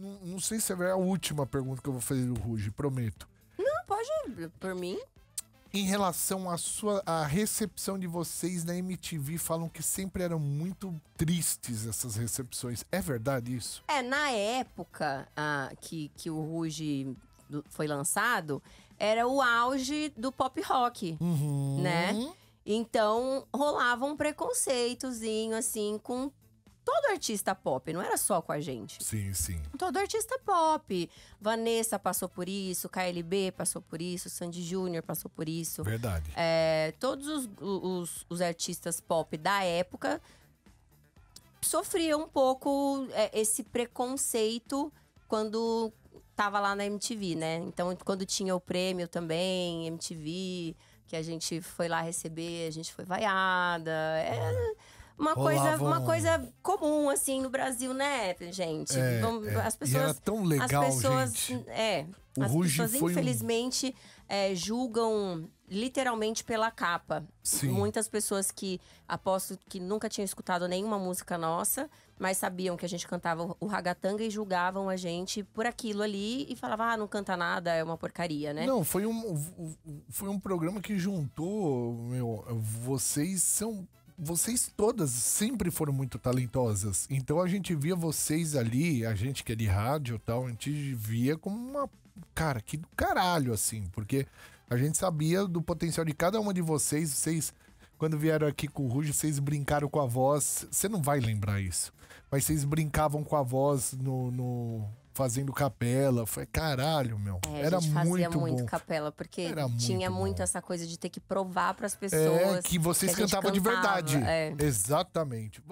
Não, não sei se é a última pergunta que eu vou fazer do Ruge, prometo. Não, pode, por mim. Em relação à sua à recepção de vocês na MTV, falam que sempre eram muito tristes essas recepções. É verdade isso? É, na época ah, que, que o Ruge foi lançado, era o auge do pop rock, uhum. né? Então rolava um preconceitozinho, assim, com todo artista pop, não era só com a gente. Sim, sim. Todo artista pop. Vanessa passou por isso, KLB passou por isso, Sandy Júnior passou por isso. Verdade. É, todos os, os, os artistas pop da época sofriam um pouco é, esse preconceito quando tava lá na MTV, né? Então, quando tinha o prêmio também, MTV, que a gente foi lá receber, a gente foi vaiada. É, uma coisa, uma coisa comum assim no Brasil, né, gente? É, é. As pessoas, e era tão legal, as pessoas, gente. É, o as Ruge pessoas infelizmente um... é, julgam literalmente pela capa. Sim. Muitas pessoas que aposto que nunca tinham escutado nenhuma música nossa, mas sabiam que a gente cantava o ragatanga e julgavam a gente por aquilo ali e falavam, ah, não canta nada, é uma porcaria, né? Não, foi um, foi um programa que juntou, meu, vocês são vocês todas sempre foram muito talentosas. Então a gente via vocês ali, a gente que é de rádio e tal, a gente via como uma. Cara, que do caralho, assim, porque a gente sabia do potencial de cada uma de vocês. Vocês, quando vieram aqui com o Ruge, vocês brincaram com a voz. Você não vai lembrar isso, mas vocês brincavam com a voz no, no fazendo capela. Foi caralho, meu. É, era a gente fazia muito, bom. capela, porque era tinha muito, muito essa coisa de ter que provar para as é, pessoas. É, que vocês que cantavam cantava, de verdade. É. Exatamente.